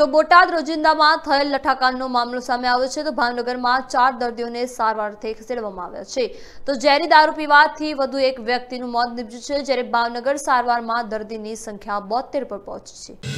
તો બોટાદ રોજિંદામાં થયેલ લઠાકાંડનો મામલો સામે આવ્યો છે તો ભાવનગરમાં ચાર દર્દીઓને સારવારથી ખસેડવામાં આવ્યા છે તો ઝેરી દારૂ પીવાથી વધુ એક વ્યક્તિનું મોત નીપજ્યું છે જ્યારે ભાવનગર સારવારમાં દર્દીની સંખ્યા બોતેર પર પહોંચી છે